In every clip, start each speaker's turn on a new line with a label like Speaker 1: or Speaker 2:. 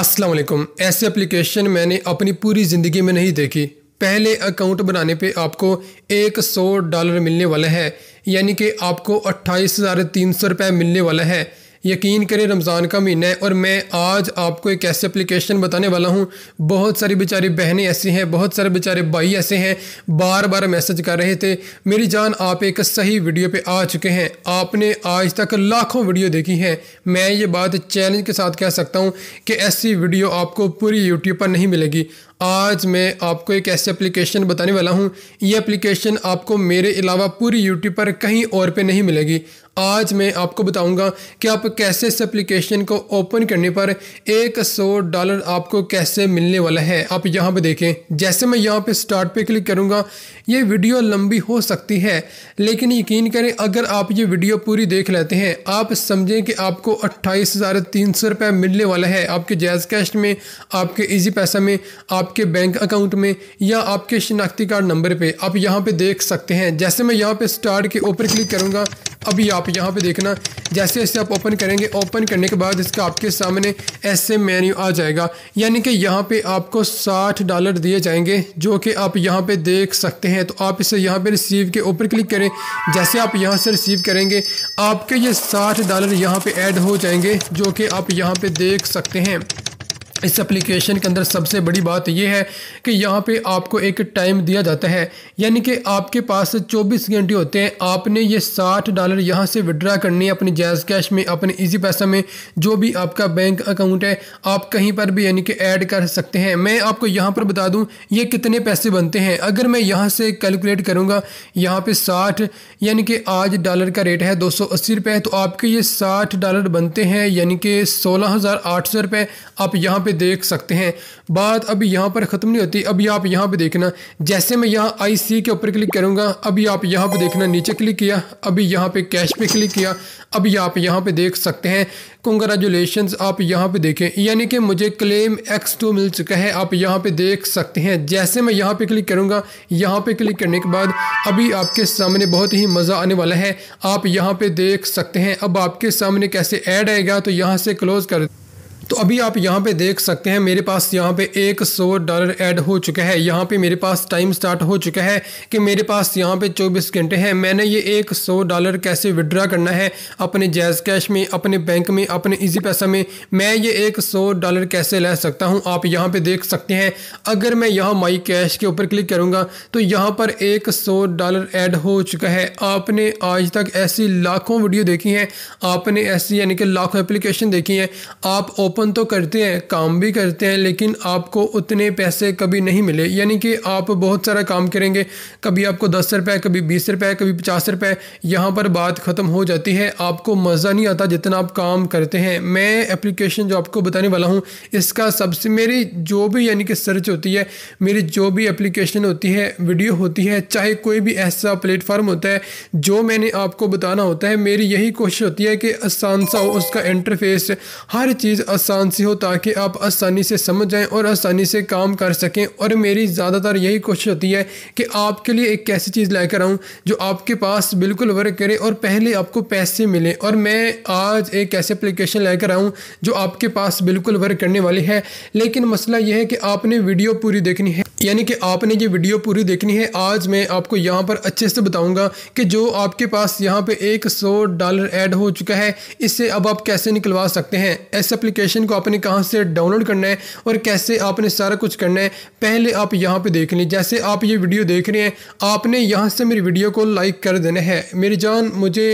Speaker 1: अस्सलाम वालेकुम ऐसी एप्लीकेशन मैंने अपनी पूरी ज़िंदगी में नहीं देखी पहले अकाउंट बनाने पे आपको एक सौ डॉलर मिलने वाला है यानी कि आपको अट्ठाईस हज़ार तीन सौ रुपये मिलने वाला है यकीन करें रमज़ान का महीना है और मैं आज आपको एक ऐसी एप्लीकेशन बताने वाला हूँ बहुत सारी बेचारी बहनें ऐसी हैं बहुत सारे बेचारे भाई ऐसे हैं बार बार मैसेज कर रहे थे मेरी जान आप एक सही वीडियो पे आ चुके हैं आपने आज तक लाखों वीडियो देखी हैं मैं ये बात चैलेंज के साथ कह सकता हूँ कि ऐसी वीडियो आपको पूरी यूट्यूब पर नहीं मिलेगी आज मैं आपको एक ऐसी एप्लीकेशन बताने वाला हूँ ये एप्लीकेशन आपको मेरे अलावा पूरी यूट्यूब पर कहीं और पे नहीं मिलेगी आज मैं आपको बताऊंगा कि आप कैसे इस एप्लीकेशन को ओपन करने पर एक सौ डॉलर आपको कैसे मिलने वाला है आप यहाँ पे देखें जैसे मैं यहाँ पे स्टार्ट पे क्लिक करूँगा ये वीडियो लंबी हो सकती है लेकिन यकीन करें अगर आप ये वीडियो पूरी देख लेते हैं आप समझें कि आपको अट्ठाईस हज़ार तीन सौ रुपये मिलने वाला है आपके जैज़ कैश में आपके ईजी पैसा में आप आपके बैंक अकाउंट में या आपके शिनाख्ती कार्ड नंबर पे आप यहाँ पे देख सकते हैं जैसे मैं यहाँ पे स्टार्ट के ऊपर क्लिक करूँगा अभी आप यहाँ पे देखना जैसे जैसे आप ओपन करेंगे ओपन करने के बाद इसका आपके सामने ऐसे मेन्यू आ जाएगा यानी कि यहाँ पे आपको 60 डॉलर दिए जाएंगे जो कि आप यहाँ पे देख सकते हैं तो आप इसे यहाँ पे रिसीव के ऊपर क्लिक करें जैसे आप यहाँ से रिसीव करेंगे आपके ये 60 डॉलर यहाँ पे ऐड हो जाएंगे जो कि आप यहाँ पर देख सकते हैं इस एप्लीकेशन के अंदर सबसे बड़ी बात यह है कि यहाँ पे आपको एक टाइम दिया जाता है यानी कि आपके पास 24 घंटे होते हैं आपने ये 60 डॉलर यहाँ से विड्रा करनी है अपनी जैज़ कैश में अपने इजी पैसा में जो भी आपका बैंक अकाउंट है आप कहीं पर भी यानी कि ऐड कर सकते हैं मैं आपको यहाँ पर बता दूँ ये कितने पैसे बनते हैं अगर मैं यहाँ से कैलकुलेट करूँगा यहाँ पर साठ यानी कि आज डॉलर का रेट है दो सौ तो आपके ये साठ डॉलर बनते हैं यानी कि सोलह आप यहाँ पर पे देख सकते हैं बात अभी यहाँ पर ख़त्म नहीं होती अभी आप यहाँ पे देखना जैसे मैं यहाँ आई सी के ऊपर क्लिक करूँगा अभी आप यहाँ पे देखना नीचे क्लिक किया अभी यहाँ पे कैश पे क्लिक किया अभी आप यहाँ पे देख सकते हैं कंग्रेचुलेशन आप यहाँ पे देखें यानी कि मुझे क्लेम एक्स टू मिल चुका है आप यहाँ पे देख सकते हैं जैसे मैं यहाँ पे क्लिक करूँगा यहाँ पे क्लिक करने के बाद अभी आपके सामने बहुत ही मज़ा आने वाला है आप यहाँ पे देख सकते हैं अब आपके सामने कैसे ऐड आएगा तो यहाँ से क्लोज़ कर तो अभी आप यहाँ पे देख सकते हैं मेरे पास यहाँ पे एक सौ डॉलर ऐड हो चुका है यहाँ पे मेरे पास टाइम स्टार्ट हो चुका है कि मेरे पास यहाँ पे चौबीस घंटे हैं मैंने ये एक सौ डॉलर कैसे विड्रा करना है अपने जैज़ कैश में अपने बैंक में अपने इजी पैसा में मैं ये एक सौ डॉलर कैसे ले सकता हूँ आप यहाँ पे देख सकते हैं अगर मैं यहाँ माई कैश के ऊपर क्लिक करूँगा तो यहाँ पर एक सौ डॉलर ऐड हो चुका है आपने आज तक ऐसी लाखों वीडियो देखी हैं आपने ऐसी यानी कि लाखों एप्लीकेशन देखी हैं आप ओपन ओपन तो करते हैं काम भी करते हैं लेकिन आपको उतने पैसे कभी नहीं मिले यानी कि आप बहुत सारा काम करेंगे कभी आपको दस रुपये कभी बीस रुपए कभी पचास रुपए यहाँ पर बात ख़त्म हो जाती है आपको मज़ा नहीं आता जितना आप काम करते हैं मैं एप्लीकेशन जो आपको बताने वाला हूँ इसका सबसे मेरी जो भी यानी कि सर्च होती है मेरी जो भी एप्लीकेशन होती है वीडियो होती है चाहे कोई भी ऐसा प्लेटफॉर्म होता है जो मैंने आपको बताना होता है मेरी यही कोशिश होती है कि आसान सा हो उसका इंटरफेस हर चीज़ आसान सी हो ताकि आप आसानी से समझ जाएं और आसानी से काम कर सकें और मेरी ज़्यादातर यही कोशिश होती है कि आपके लिए एक ऐसी चीज़ लेकर आऊँ जो आपके पास बिल्कुल वर्क करे और पहले आपको पैसे मिलें और मैं आज एक ऐसी अप्लीकेशन लेकर आऊँ जो आपके पास बिल्कुल वर्क करने वाली है लेकिन मसला यह है कि आपने वीडियो पूरी देखनी है यानी कि आपने ये वीडियो पूरी देखनी है आज मैं आपको यहाँ पर अच्छे से बताऊँगा कि जो आपके पास यहाँ पे एक सौ डॉलर ऐड हो चुका है इससे अब आप कैसे निकलवा सकते हैं इस एप्लीकेशन को आपने कहाँ से डाउनलोड करना है और कैसे आपने सारा कुछ करना है पहले आप यहाँ पे देख लें जैसे आप ये वीडियो देख रहे हैं आपने यहाँ से मेरी वीडियो को लाइक कर देना है मेरी जान मुझे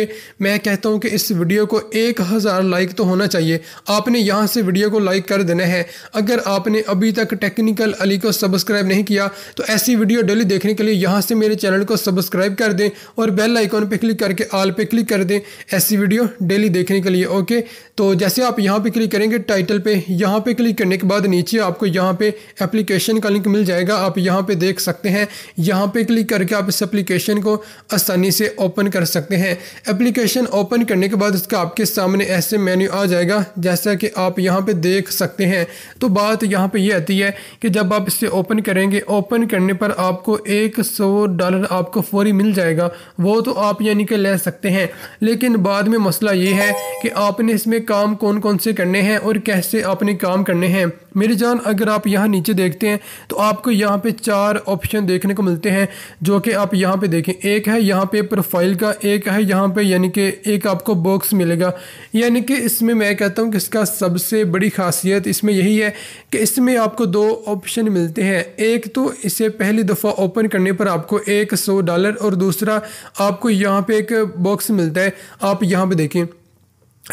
Speaker 1: मैं कहता हूँ कि इस वीडियो को एक हज़ार लाइक तो होना चाहिए आपने यहाँ से वीडियो को लाइक कर देना है अगर आपने अभी तक टेक्निकल अली को सब्सक्राइब नहीं नहीं किया तो ऐसी वीडियो डेली देखने के लिए यहाँ से मेरे चैनल को सब्सक्राइब कर दें और बेल आइकॉन पर क्लिक करके आल पर क्लिक कर दें ऐसी वीडियो डेली देखने के लिए ओके तो जैसे आप यहाँ पर क्लिक करेंगे टाइटल पर यहाँ पर क्लिक करने के बाद नीचे आपको यहाँ पर एप्लीकेशन का लिंक मिल जाएगा आप यहाँ पर देख सकते हैं यहाँ पर क्लिक करके आप इस एप्लीकेशन को आसानी से ओपन कर सकते हैं एप्लीकेशन ओपन करने के बाद उसका आपके सामने ऐसे मेन्यू आ जाएगा जैसा कि आप यहाँ पे देख सकते हैं तो बात यहाँ पे ये यह आती है कि जब आप इसे ओपन करेंगे करेंगे ओपन करने पर आपको एक सौ डॉलर आपको फौरी मिल जाएगा वो तो आप यानी कि ले सकते हैं लेकिन बाद में मसला ये है कि आपने इसमें काम कौन कौन से करने हैं और कैसे आपने काम करने हैं मेरी जान अगर आप यहाँ नीचे देखते हैं तो आपको यहाँ पे चार ऑप्शन देखने को मिलते हैं जो कि आप यहाँ पे देखें एक है यहाँ पे प्रोफाइल का एक है यहाँ पे यानी कि एक आपको बॉक्स मिलेगा यानी कि इसमें मैं कहता हूँ कि इसका सबसे बड़ी खासियत इसमें यही है कि इसमें आपको दो ऑप्शन मिलते हैं एक एक तो इसे पहली दफ़ा ओपन करने पर आपको एक सौ डॉलर और दूसरा आपको यहाँ पे एक बॉक्स मिलता है आप यहाँ पे देखें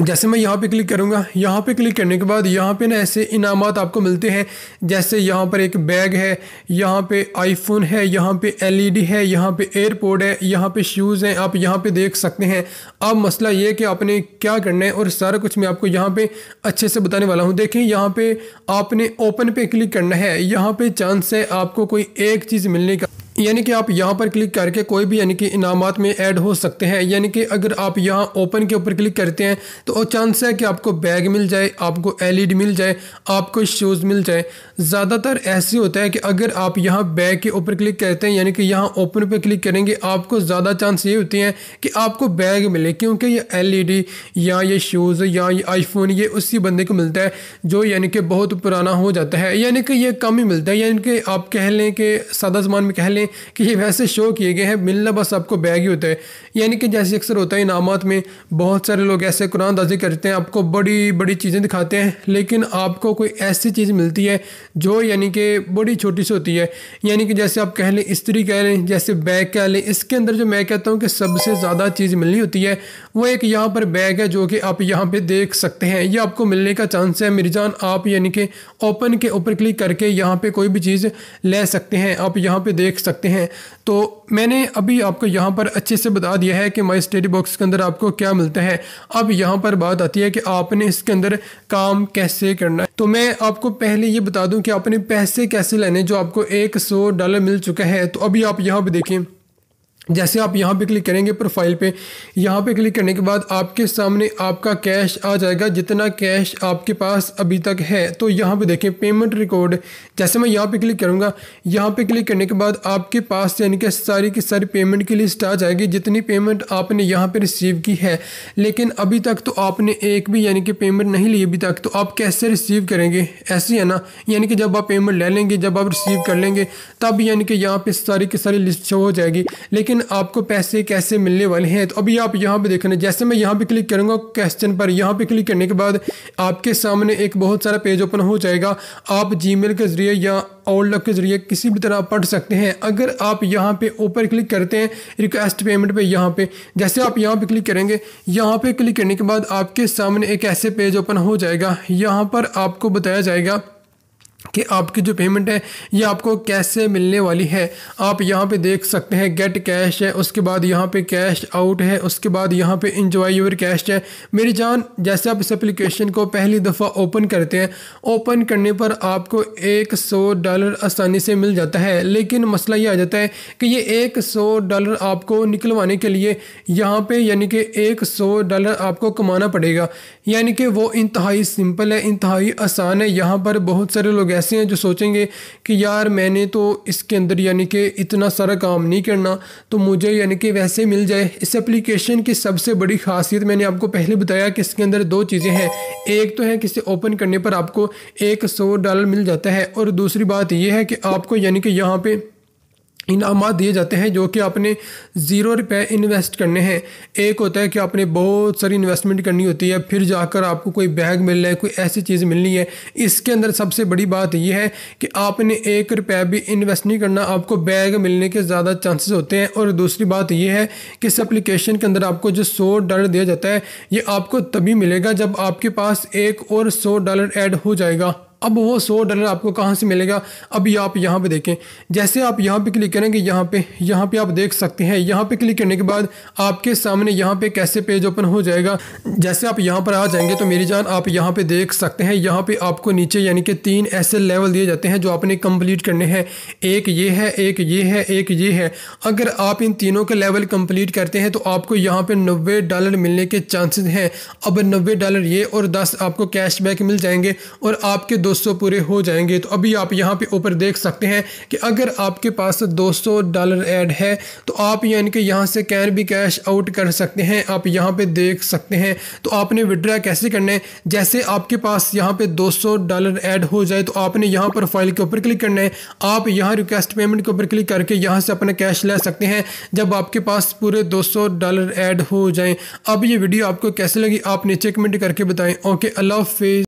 Speaker 1: जैसे मैं यहाँ पे क्लिक करूँगा यहाँ पे क्लिक करने के बाद यहाँ पे ना ऐसे इनामत आपको मिलते हैं जैसे यहाँ पर एक बैग है यहाँ पे आईफोन है यहाँ पे एलईडी है यहाँ पे एयरपोर्ट है यहाँ पे शूज़ हैं आप यहाँ पे देख सकते हैं अब मसला ये कि आपने क्या करना है और सारा कुछ मैं आपको यहाँ पर अच्छे से बताने वाला हूँ देखें यहाँ पर आपने ओपन पे क्लिक करना है यहाँ पर चांस है आपको कोई एक चीज़ मिलने का यानी कि आप यहाँ पर क्लिक करके कोई भी यानी कि इनामत में ऐड हो सकते हैं यानी कि अगर आप यहाँ ओपन के ऊपर क्लिक करते हैं तो चांस है कि आपको बैग मिल जाए आपको एल मिल जाए आपको शूज़ मिल जाए ज़्यादातर ऐसे होता है कि अगर आप यहाँ बैग के ऊपर क्लिक करते हैं यानी कि यहाँ ओपन पर क्लिक करेंगे आपको ज़्यादा चांस ये होती हैं कि आपको बैग मिले क्योंकि ये एल या ये शूज़ या ये आईफोन ये उसी बंदे को मिलता है जो यानी कि बहुत पुराना हो जाता है यानी कि ये कम ही मिलता है यानी कि आप कह लें कि सादा जमान में कह लें कि ये वैसे शो किए गए हैं मिलना बस आपको बैग ही होता है यानी कि जैसे अक्सर होता है इनामत में बहुत सारे लोग ऐसे कुरान दाजी करते हैं आपको बड़ी बड़ी चीज़ें दिखाते हैं लेकिन आपको कोई ऐसी चीज़ मिलती है जो यानी कि बड़ी छोटी सी होती है यानी कि जैसे आप कह लें स्त्री कह लें जैसे बैग कह लें इसके अंदर जो मैं कहता हूँ कि सबसे ज़्यादा चीज़ मिलनी होती है वो एक यहाँ पर बैग है जो कि आप यहाँ पर देख सकते हैं ये आपको मिलने का चांस है मिर्जान आप यानी कि ओपन के ऊपर क्लिक करके यहाँ पर कोई भी चीज़ ले सकते हैं आप यहाँ पर देख सकते सकते हैं तो मैंने अभी आपको यहाँ पर अच्छे से बता दिया है कि माई स्टडी बॉक्स के अंदर आपको क्या मिलता है अब यहाँ पर बात आती है कि आपने इसके अंदर काम कैसे करना है तो मैं आपको पहले ये बता दूँ कि आपने पैसे कैसे लेने जो आपको एक सौ डॉलर मिल चुका है तो अभी आप यहाँ पर देखें जैसे आप यहाँ पे क्लिक करेंगे प्रोफाइल पे यहाँ पे क्लिक करने के बाद आपके सामने आपका कैश आ जाएगा जितना कैश आपके पास अभी तक है तो यहाँ पे देखें पेमेंट रिकॉर्ड जैसे मैं यहाँ पे क्लिक करूँगा यहाँ पे क्लिक करने के बाद आपके पास यानी कि सारी की सारी पेमेंट की लिस्ट आ जाएगी जितनी पेमेंट आपने यहाँ पर रिसीव की है लेकिन अभी तक तो आपने एक भी यानी कि पेमेंट नहीं ली अभी तक तो आप कैसे रिसीव करेंगे ऐसी है ना यानी कि जब आप पेमेंट ले लेंगे जब आप रिसीव कर लेंगे तब यानी कि यहाँ पर सारी की सारी लिस्ट शो हो जाएगी लेकिन लेकिन आपको पैसे कैसे मिलने वाले हैं तो अभी आप यहाँ पे देख रहे जैसे मैं यहाँ पे क्लिक करूँगा क्वेश्चन पर यहाँ पे क्लिक करने के बाद आपके सामने एक बहुत सारा पेज ओपन हो जाएगा आप जीमेल के ज़रिए या आउटलॉक के ज़रिए किसी भी तरह पढ़ सकते हैं अगर आप यहाँ पे ऊपर क्लिक करते हैं रिक्वेस्ट पेमेंट पे यहाँ पे जैसे आप यहाँ पे क्लिक करेंगे यहाँ पे क्लिक करने के बाद आपके सामने एक ऐसे पेज ओपन हो जाएगा यहाँ पर आपको बताया जाएगा कि आपकी जो पेमेंट है ये आपको कैसे मिलने वाली है आप यहाँ पे देख सकते हैं गेट कैश है उसके बाद यहाँ पे कैश आउट है उसके बाद यहाँ पे इंजॉय योर कैश है मेरी जान जैसे आप इस एप्लीकेशन को पहली दफ़ा ओपन करते हैं ओपन करने पर आपको एक सौ डॉलर आसानी से मिल जाता है लेकिन मसला ये आ जाता है कि ये एक सौ डॉलर आपको निकलवाने के लिए यहाँ पर यानी कि एक सौ डॉलर आपको कमाना पड़ेगा यानी कि वो इंतहाई सिंपल है इंतहाई आसान है यहाँ पर बहुत सारे लोग ऐसे हैं जो सोचेंगे कि यार मैंने तो इसके अंदर यानी कि इतना सारा काम नहीं करना तो मुझे यानी कि वैसे मिल जाए इस एप्लीकेशन की सबसे बड़ी खासियत मैंने आपको पहले बताया कि इसके अंदर दो चीज़ें हैं एक तो है कि इसे ओपन करने पर आपको एक सौ डॉलर मिल जाता है और दूसरी बात यह है कि आपको यानी कि यहाँ पर इनाम दिए जाते हैं जो कि आपने ज़ीरो रुपए इन्वेस्ट करने हैं एक होता है कि आपने बहुत सारी इन्वेस्टमेंट करनी होती है फिर जाकर आपको कोई बैग मिलना है कोई ऐसी चीज़ मिलनी है इसके अंदर सबसे बड़ी बात यह है कि आपने एक रुपए भी इन्वेस्ट नहीं करना आपको बैग मिलने के ज़्यादा चांसेस होते हैं और दूसरी बात यह है कि इस एप्लीकेशन के अंदर आपको जो सौ डॉलर दिया जाता है ये आपको तभी मिलेगा जब आपके पास एक और सौ डॉलर एड हो जाएगा अब वो सौ डॉलर आपको कहाँ से मिलेगा अभी आप यहाँ पे देखें जैसे आप यहाँ पे क्लिक करेंगे यहाँ पे यहाँ पे आप देख सकते हैं यहाँ पे क्लिक करने के बाद आपके सामने यहाँ पे कैसे पेज ओपन हो जाएगा जैसे आप यहाँ पर आ जाएंगे तो मेरी जान आप यहाँ पे देख सकते हैं यहाँ पे आपको नीचे यानी कि तीन ऐसे लेवल दिए जाते हैं जो आपने कम्प्लीट करने हैं एक ये है एक ये है एक ये है अगर आप इन तीनों के लेवल कम्प्लीट करते हैं तो आपको यहाँ पर नब्बे डॉलर मिलने के चांसेज हैं अब नब्बे डॉलर ये और दस आपको कैशबैक मिल जाएंगे और आपके दो 200 पूरे हो जाएंगे तो अभी आप यहाँ पे ऊपर देख सकते हैं कि अगर आपके पास 200 डॉलर ऐड है तो आप यानी कि यहाँ से कैन भी कैश आउट कर सकते हैं आप यहाँ पे देख सकते हैं तो आपने विड्रा कैसे करना है जैसे आपके पास यहाँ पे 200 डॉलर ऐड हो जाए तो आपने यहाँ पर फाइल के ऊपर क्लिक करना है आप यहाँ रिक्वेस्ट पेमेंट के ऊपर क्लिक करके यहाँ से अपना कैश ले सकते हैं जब आपके पास पूरे दो डॉलर ऐड हो जाए अब ये वीडियो आपको कैसे लगी आप नीचे कमेंट करके बताएं ओके अल्लाह हाफिज़